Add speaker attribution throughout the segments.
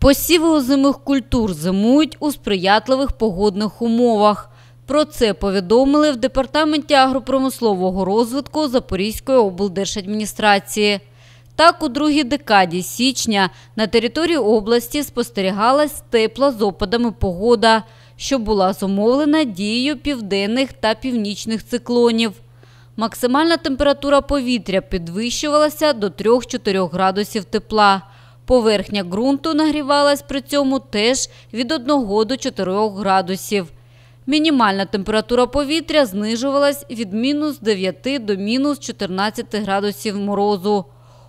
Speaker 1: Посіви озимих культур зимують у сприятливих погодних умовах. Про це повідомили в департаменті агропромислового розвитку Запорізької облдержадміністрації. Так, у другій декаді січня на території області спостерігалась тепла з опадами погода, що була зумовлена дією південних та північних циклонів. Максимальна температура повітря підвищувалася до 3-4 градусів тепла. Поверхня ґрунту нагрівалась при цьому теж від 1 до 4 градусів. Мінімальна температура повітря знижувалась від мінус 9 до мінус 14 градусів морозу.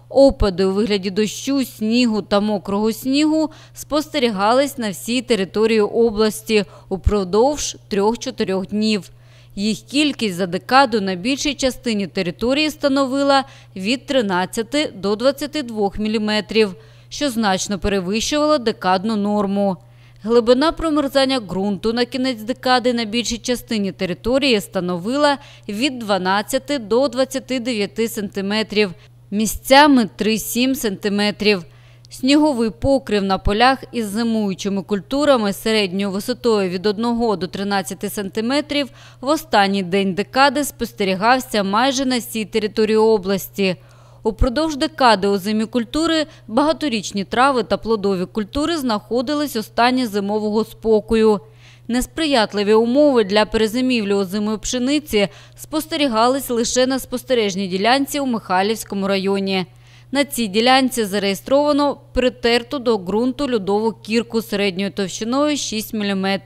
Speaker 1: Опади у вигляді дощу, снігу та мокрого снігу спостерігались на всій території області упродовж 3-4 днів. Їх кількість за декаду на більшій частині території становила від 13 до 22 міліметрів що значно перевищувала декадну норму. Глибина промерзання ґрунту на кінець декади на більшій частині території становила від 12 до 29 сантиметрів, місцями 3-7 сантиметрів. Сніговий покрив на полях із зимуючими культурами середньою висотою від 1 до 13 сантиметрів в останній день декади спостерігався майже на всій території області. Упродовж декади у зимі культури багаторічні трави та плодові культури знаходились останні зимового спокою. Несприятливі умови для перезимівлі озимої пшениці спостерігались лише на спостережній ділянці у Михайлівському районі. На цій ділянці зареєстровано притерту до ґрунту льодову кірку середньою товщиною 6 мм.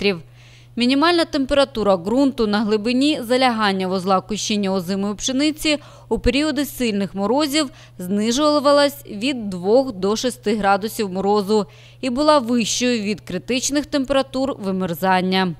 Speaker 1: Мінімальна температура ґрунту на глибині залягання вузла кущіння озимої пшениці у періоди сильних морозів знижувалась від 2 до 6 градусів морозу і була вищою від критичних температур вимерзання.